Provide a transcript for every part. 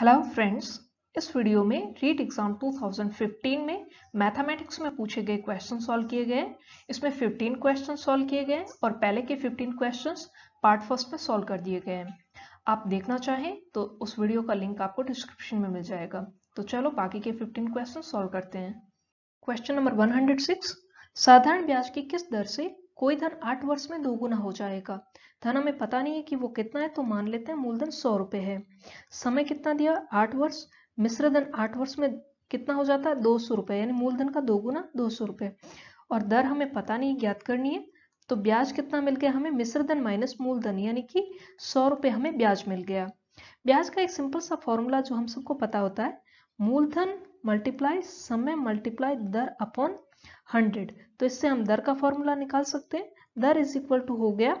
hello friends इस video में REET exam 2015 में मैथमेटिक्स में पूछे गए क्वेश्चन सॉल्व किए गए इसमें 15 क्वेश्चन सॉल्व किए गए और पहले के 15 क्वेश्चंस पार्ट फर्स्ट में सॉल्व कर दिए गए हैं आप देखना चाहें तो उस वीडियो का लिंक आपको डिस्क्रिप्शन में मिल जाएगा तो चलो बाकी के फिफ्टीन क्वेश्चन सॉल्व करते हैं क्वेश्चन नंबर वन साधारण ब्याज की किस दर से कोई धन आठ वर्ष में दोगुना हो जाएगा धन हमें पता नहीं है कि वो कितना है तो मान लेते हैं मूलधन सौ रुपए है समय कितना दिया आठ वर्ष मिश्र धन आठ वर्ष में कितना हो जाता है दो सौ रुपए यानी मूलधन का दोगुना दो सौ रुपए और दर हमें पता नहीं ज्ञात करनी है तो ब्याज कितना मिल गया हमें मिश्र धन माइनस मूलधन यानी कि सौ रुपए हमें ब्याज मिल गया ब्याज का एक सिंपल सा फॉर्मूला जो हम सबको पता होता है मूलधन मल्टीप्लाई समय मल्टीप्लाई दर अपॉन हंड्रेड तो इससे हम दर का फॉर्मूला निकाल सकते हैं दर इज इक्वल टू हो गया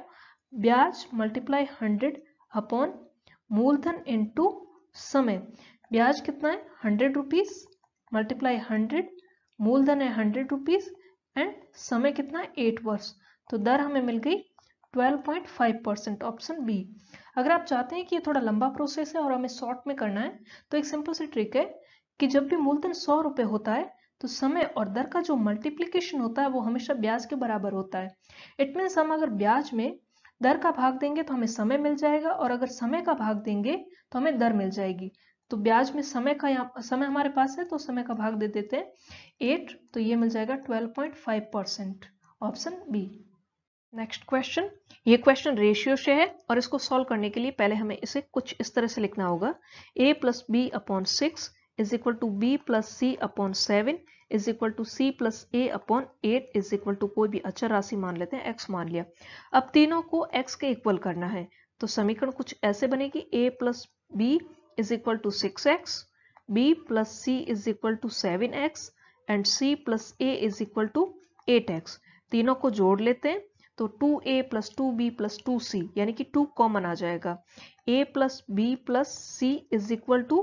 ब्याज मल्टीप्लाई हंड्रेड अपॉन मूलधन इनटू समय ब्याज कितना है हंड्रेड रुपीज मल्टीप्लाई हंड्रेड मूलधन है हंड्रेड रुपीज एंड समय कितना है एट वर्ष तो दर हमें मिल गई 12.5 परसेंट ऑप्शन बी अगर आप चाहते हैं कि ये थोड़ा लंबा प्रोसेस है और हमें शॉर्ट में करना है तो एक सिंपल सी ट्रिक है कि जब भी मूलधन सौ रुपये होता है तो समय और दर का जो मल्टीप्लीकेशन होता है वो हमेशा ब्याज के बराबर होता है इट मीन्स हम अगर ब्याज में दर का भाग देंगे तो हमें समय मिल जाएगा और अगर समय का भाग देंगे तो हमें दर मिल जाएगी तो ब्याज में समय का यहाँ समय हमारे पास है तो समय का भाग दे देते हैं एट तो ये मिल जाएगा twelve point five percent option B next question ये क्वेश्चन रेशियो से है और इसको सॉल्व करने के लिए पहले हमें इसे कुछ इस तरह से लिखना होगा A plus B upon six is equal to b plus C upon seven is equal to C plus A upon eight is equal to कोई भी अचर अच्छा राशि मान लेते हैं एक्स मान लिया अब तीनों को एक्स के इक्वल करना है तो समीकरण कुछ ऐसे बनेगी A plus B is equal to six X B plus C is equal to seven X and C plus A is equal to eight X तीनों को जोड़ लेते हैं तो two A plus two B plus two C यानी कि two common आ जाएगा A plus B plus C is equal to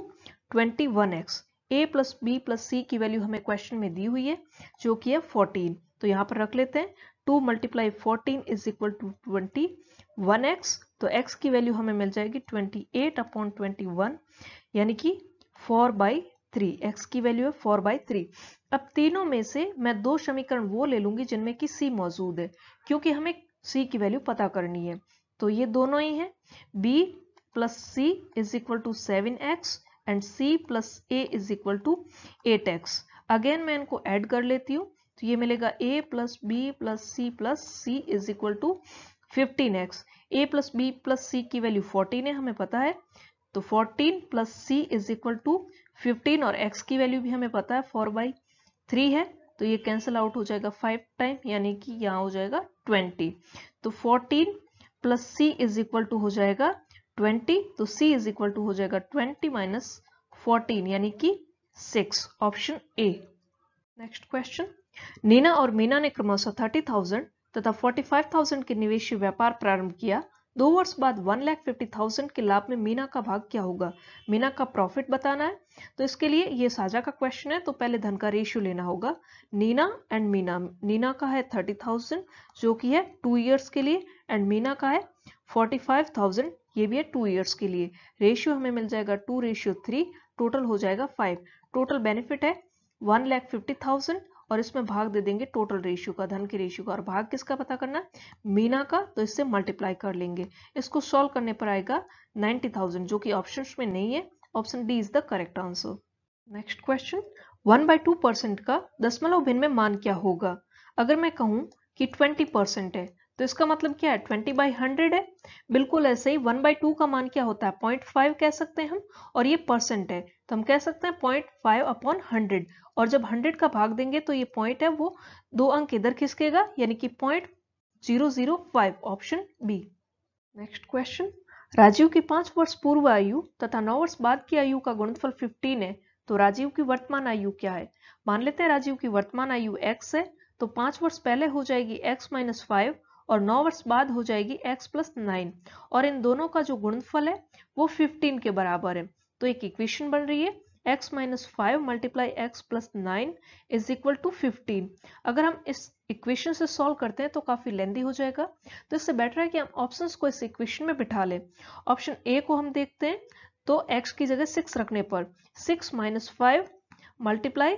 twenty one X A plus B plus C की वैल्यू हमें क्वेश्चन में दी हुई है जो कि है फोर्टीन तो यहाँ पर रख लेते हैं two multiply fourteen is equal to twenty one X तो एक्स की वैल्यू हमें मिल जाएगी ट्वेंटी एट अपॉन ट्वेंटी यानी कि फोर बाई थ्री एक्स की वैल्यू है फोर बाई थ्री अब तीनों में से मैं दो समीकरण वो ले लूंगी जिनमें कि सी मौजूद है क्योंकि हमें सी की वैल्यू पता करनी है तो ये दोनों ही हैं B plus C is equal to seven X and c plus A is equal to eight X again मैं इनको ऐड कर लेती हूँ तो ये मिलेगा a plus B plus C plus C is equal to fifteen X A plus B plus C की value fourteen है हमें पता है तो fourteen plus C is equal to fifteen और x की वैल्यू भी हमें पता है फोर बाई थ्री है तो ये कैंसिल आउट हो जाएगा फाइव टाइम यानी कि यहाँ हो जाएगा ट्वेंटी तो fourteen plus C is equal to हो जाएगा ट्वेंटी तो C इज इक्वल टू हो जाएगा ट्वेंटी माइनस फोर्टीन यानी कि six option A next question Neena और मीना ने क्रमशः थर्टी थाउजेंड तथा फोर्टी फाइव थाउजेंड के निवेश व्यापार प्रारंभ किया दो वर्ष बाद वन लाख फिफ्टी थाउजेंड के लाभ में मीना का भाग क्या होगा मीना का प्रॉफिट बताना है तो इसके लिए ये साझा का क्वेश्चन है तो पहले धन का रेशियो लेना होगा नीना एंड मीना नीना का है थर्टी थाउजेंड जो कि है टू इयर्स के लिए एंड मीना का है फोर्टी फाइव थाउजेंड ये भी है टू ईयर्स के लिए रेशियो हमें मिल जाएगा टू रेशियो थ्री टोटल हो जाएगा फाइव टोटल बेनिफिट है वन लैख फिफ्टी थाउजेंड और इसमें भाग दे देंगे टोटल रेशियो का धन के रेशियो का और भाग किसका पता करना है मीना का तो इससे मल्टीप्लाई कर लेंगे इसको सॉल्व करने पर आएगा नाइन्टी थाउजेंड जो कि ऑप्शन में नहीं है option D is the correct answer next question one by two percent का दसमलव भिन्न में मान क्या होगा अगर मैं कहूँ कि ट्वेंटी परसेंट है तो इसका मतलब क्या है ट्वेंटी बाई हंड्रेड है बिल्कुल ऐसे ही वन बाई टू का मान क्या होता है पॉइंट फाइव कह सकते हैं हम और ये परसेंट है तो हम कह सकते हैं पॉइंट फाइव अपॉन हंड्रेड और जब हंड्रेड का भाग देंगे तो ये पॉइंट है वो दो अंक इधर खिसकेगा यानी कि point zero zero five option B next question Rajiv की पांच वर्ष पूर्व आयु तथा नौ वर्ष बाद की आयु का गुणफल फिफ्टीन है तो राजीव की वर्तमान आयु क्या है मान लेते हैं राजीव की वर्तमान आयु एक्स है तो पांच वर्ष पहले हो जाएगी x माइनस फाइव और नौ वर्ष बाद हो जाएगी x प्लस नाइन और इन दोनों का जो गुणफल है वो फिफ्टीन के बराबर है तो एक इक्वेशन बन रही है x minus five multiply X plus nine is equal to fifteen अगर हम इस इक्वेशन से सॉल्व करते हैं तो काफ़ी लेंदी हो जाएगा तो इससे बेटर है कि हम ऑप्शंस को इस इक्वेशन में बिठा लें ऑप्शन ए को हम देखते हैं तो x की जगह सिक्स रखने पर six minus five multiply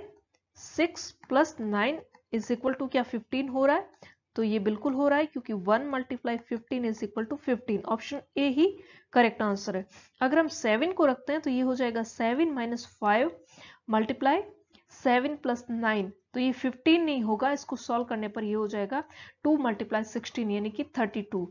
six plus nine is equal to क्या फिफ्टीन हो रहा है तो ये बिल्कुल हो रहा है क्योंकि one multiply fifteen is equal to fifteen option A ही करेक्ट आंसर है अगर हम सेवन को रखते हैं तो ये हो जाएगा seven minus five multiply seven plus nine तो ये फिफ्टीन नहीं होगा इसको सॉल्व करने पर ये हो जाएगा टू मल्टीप्लाई सिक्सटीन यानी कि थर्टी टू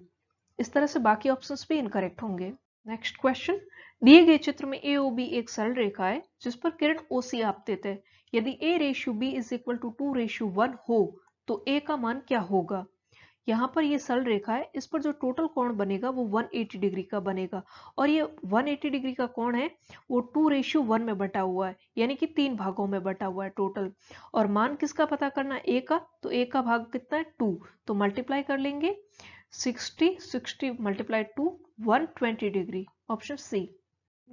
इस तरह से बाकी ऑप्शन भी इनकरेक्ट होंगे नेक्स्ट क्वेश्चन दिए गए चित्र में ए ओ बी एक सरल रेखा है जिस पर किरण ओ सी आप देते हैं यदि A ratio B is equal to two ratio one हो तो ए का मान क्या होगा यहाँ पर ये सरल रेखा है इस पर जो टोटल कोण बनेगा वो 180 डिग्री का बनेगा और ये 180 डिग्री का कोण है वो टू रेशियो वन में बटा हुआ है यानी कि तीन भागों में बटा हुआ है टोटल और मान किसका पता करना ए का तो ए का भाग कितना है टू तो मल्टीप्लाई कर लेंगे 60 60 multiply two 120 degree option C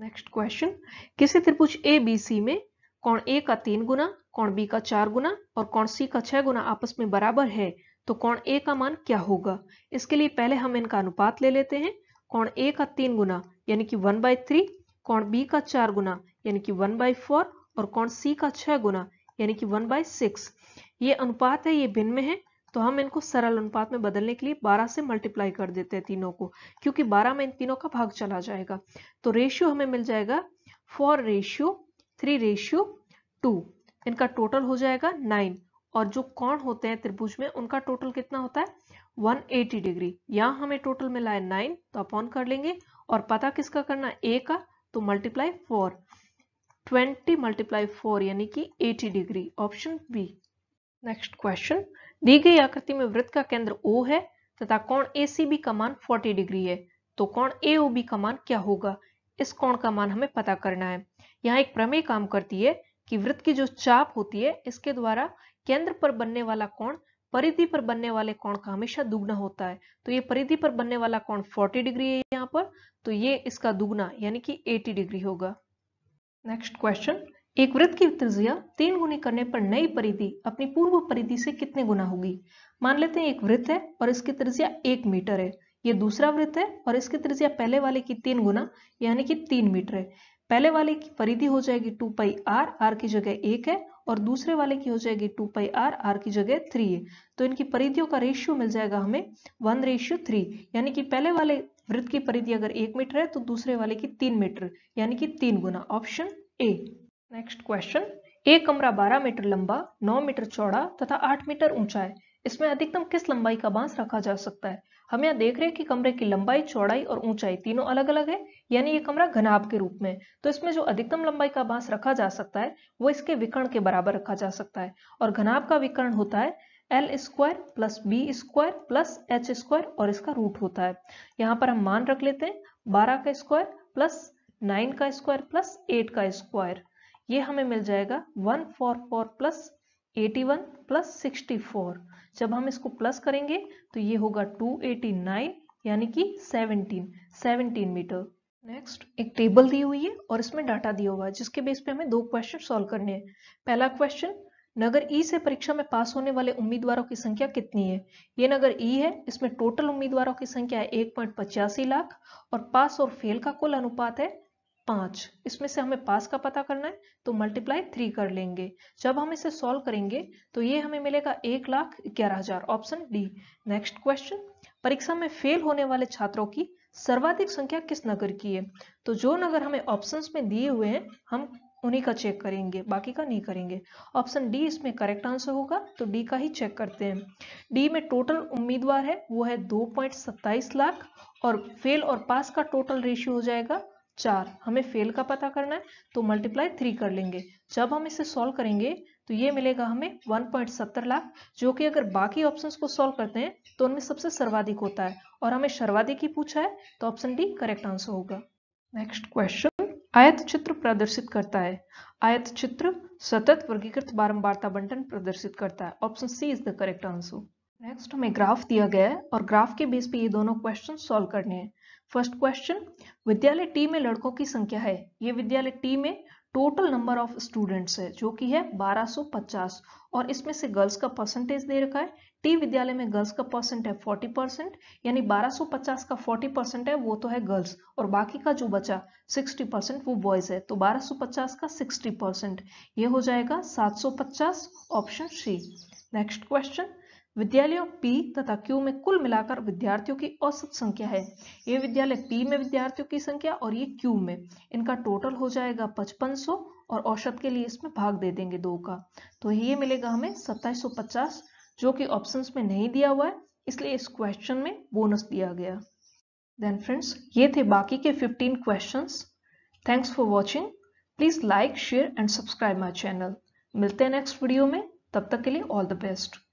next question किसी त्रिपुज ए बी सी में कौन ए का तीन गुना कौन बी का चार गुना और कौन सी का छह गुना आपस में बराबर है तो कौन ए का मान क्या होगा इसके लिए पहले हम इनका अनुपात ले लेते हैं कौन ए का तीन गुना यानी कि वन बाई थ्री कौन बी का चार गुना यानी कि वन बाय फोर और कौन सी का छह गुना यानी कि वन बाय सिक्स ये अनुपात है ये भिन्न में है तो हम इनको सरल अनुपात में बदलने के लिए 12 से मल्टीप्लाई कर देते हैं तीनों को क्योंकि 12 में इन तीनों का भाग चला जाएगा तो रेशियो हमें मिल जाएगा four ratio three ratio two इनका टोटल हो जाएगा नाइन और जो कौन होते हैं त्रिभुज में उनका टोटल कितना होता है 180 डिग्री यहाँ हमें टोटल मिला है नाइन तो अपॉन कर लेंगे और पता किसका करना ए का तो multiply four twenty multiply four यानी कि 80 degree option B next question दी गई आकृति में वृत्त का केंद्र ओ है तथा कौन ए सी बी का मान 40 डिग्री है तो कौन ए ओ बी का मान क्या होगा इस कौन का मान हमें पता करना है यहाँ एक प्रमेय काम करती है कि वृत्त की जो चाप होती है इसके द्वारा केंद्र पर बनने वाला कोण परिधि पर बनने वाले कोण का हमेशा दुगना होता है तो ये परिधि पर बनने वाला कोण 40 डिग्री है यहाँ पर तो ये इसका दुगना यानी कि 80 डिग्री होगा नेक्स्ट क्वेश्चन एक वृत्त की त्रिज्या तीन गुनी करने पर नई परिधि अपनी पूर्व परिधि से कितने गुना होगी मान लेते हैं एक वृत्त है और इसकी त्रिज्या एक मीटर है ये दूसरा वृत्त है और इसकी त्रिज्या पहले वाले की तीन गुना यानी कि तीन मीटर है पहले वाले की परिधि हो जाएगी टू पाई आर आर की जगह एक है और दूसरे वाले की हो जाएगी टू पाई आर आर की जगह थ्री है तो इनकी परिधियों का रेशियो मिल जाएगा हमें वन रेशियो थ्री यानी कि पहले वाले वृत्त की परिधि अगर एक मीटर है तो दूसरे वाले की तीन मीटर यानी कि तीन गुना ऑप्शन ए नेक्स्ट क्वेश्चन एक कमरा 12 मीटर लंबा 9 मीटर चौड़ा तथा 8 मीटर ऊंचा है इसमें अधिकतम किस लंबाई का बांस रखा जा सकता है हम यहाँ देख रहे हैं कि कमरे की लंबाई चौड़ाई और ऊंचाई तीनों अलग अलग है यानी ये कमरा घनाभ के रूप में तो इसमें जो अधिकतम लंबाई का बांस रखा जा सकता है वो इसके विकर्ण के बराबर रखा जा सकता है और घनाभ का विकर्ण होता है L square plus B square plus H square और इसका रूट होता है यहाँ पर हम मान रख लेते हैं बारह का स्क्वायर प्लस नाइन का स्क्वायर प्लस एट का स्क्वायर ये हमें मिल जाएगा one four four plus 81 plus 64 जब हम इसको प्लस करेंगे तो ये होगा 289 यानी कि 17 17 मीटर नेक्स्ट एक टेबल दी हुई है और इसमें डाटा दिया हुआ है जिसके बेस पे हमें दो क्वेश्चन सॉल्व करने हैं पहला क्वेश्चन नगर ई e से परीक्षा में पास होने वाले उम्मीदवारों की संख्या कितनी है ये नगर ई e है इसमें टोटल उम्मीदवारों की संख्या है एक पॉइंट पचासी लाख और पास और फेल का कुल अनुपात है पाँच इसमें से हमें पास का पता करना है तो मल्टीप्लाई थ्री कर लेंगे जब हम इसे सॉल्व करेंगे तो ये हमें मिलेगा एक लाख ग्यारह हजार ऑप्शन डी नेक्स्ट क्वेश्चन परीक्षा में फेल होने वाले छात्रों की सर्वाधिक संख्या किस नगर की है तो जो नगर हमें ऑप्शंस में दिए हुए हैं हम उन्हीं का चेक करेंगे बाकी का नहीं करेंगे ऑप्शन डी इसमें करेक्ट आंसर होगा तो डी का ही चेक करते हैं डी में टोटल उम्मीदवार है वो है दो पॉइंट सत्ताईस लाख और फेल और पास का टोटल रेशियो हो जाएगा चार हमें फेल का पता करना है तो मल्टीप्लाई थ्री कर लेंगे जब हम इसे सॉल्व करेंगे तो ये मिलेगा हमें 1.70 लाख जो कि अगर बाकी ऑप्शंस को सॉल्व करते हैं तो उनमें सबसे सर्वाधिक होता है और हमें सर्वाधिक ही पूछा है तो ऑप्शन डी करेक्ट आंसर होगा नेक्स्ट क्वेश्चन आयत चित्र प्रदर्शित करता है आयत चित्र सतत वर्गीकृत बारंबारता बंटन प्रदर्शित करता है option C is the correct answer next हमें ग्राफ दिया गया है और ग्राफ के बेस पे ये दोनों क्वेश्चन सॉल्व करने हैं फर्स्ट क्वेश्चन विद्यालय टी में लड़कों की संख्या है ये विद्यालय टी में टोटल नंबर ऑफ स्टूडेंट्स है जो कि है 1250 और इसमें से गर्ल्स का परसेंटेज दे रखा है टी विद्यालय में गर्ल्स का परसेंट है 40 परसेंट यानी 1250 का 40 परसेंट है वो तो है गर्ल्स और बाकी का जो बचा 60 परसेंट वो बॉयज है तो 1250 का 60 परसेंट ये हो जाएगा 750 ऑप्शन सी नेक्स्ट क्वेश्चन विद्यालयों पी तथा क्यू में कुल मिलाकर विद्यार्थियों की औसत संख्या है ये विद्यालय पी में विद्यार्थियों की संख्या और ये क्यू में इनका टोटल हो जाएगा 5500 और औसत के लिए इसमें भाग दे देंगे दो का तो ये मिलेगा हमें 2750 जो कि ऑप्शंस में नहीं दिया हुआ है इसलिए इस क्वेश्चन में बोनस दिया गया देन फ्रेंड्स ये थे बाकी के fifteen questions thanks for watching please like share and subscribe my channel मिलते हैं नेक्स्ट वीडियो में तब तक के लिए ऑल द बेस्ट